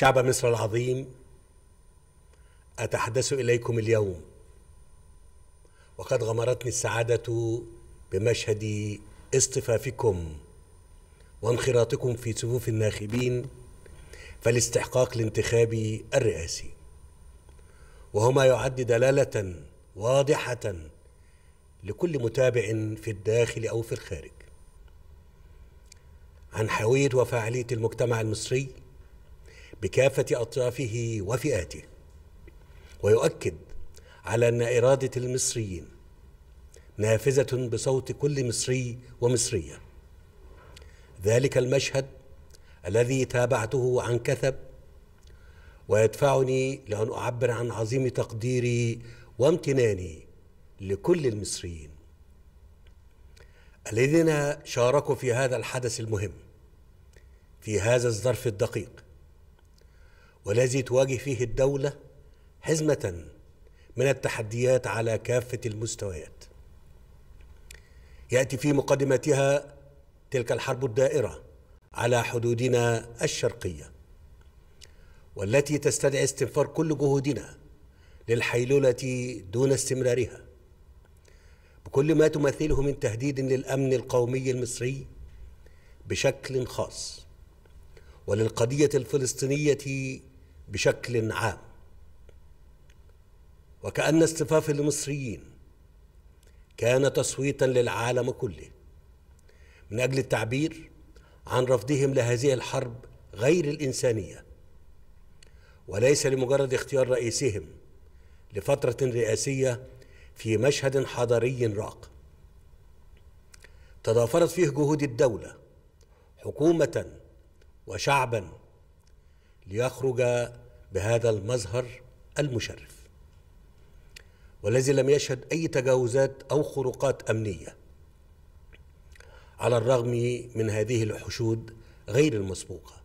شعب مصر العظيم أتحدث إليكم اليوم وقد غمرتني السعادة بمشهد اصطفافكم وانخراطكم في صفوف الناخبين فالاستحقاق الانتخابي الرئاسي وهما يعد دلالة واضحة لكل متابع في الداخل أو في الخارج عن حيوية وفاعلية المجتمع المصري بكافه اطرافه وفئاته ويؤكد على ان اراده المصريين نافذه بصوت كل مصري ومصريه ذلك المشهد الذي تابعته عن كثب ويدفعني لان اعبر عن عظيم تقديري وامتناني لكل المصريين الذين شاركوا في هذا الحدث المهم في هذا الظرف الدقيق والذي تواجه فيه الدولة حزمة من التحديات على كافة المستويات يأتي في مقدمتها تلك الحرب الدائرة على حدودنا الشرقية والتي تستدعي استنفار كل جهودنا للحيلولة دون استمرارها بكل ما تمثله من تهديد للأمن القومي المصري بشكل خاص وللقضية الفلسطينية بشكل عام وكأن اصطفاف المصريين كان تصويتا للعالم كله من أجل التعبير عن رفضهم لهذه الحرب غير الإنسانية وليس لمجرد اختيار رئيسهم لفترة رئاسية في مشهد حضاري راق تضافرت فيه جهود الدولة حكومة وشعبا ليخرج بهذا المظهر المشرف والذي لم يشهد أي تجاوزات أو خروقات أمنية على الرغم من هذه الحشود غير المسبوقة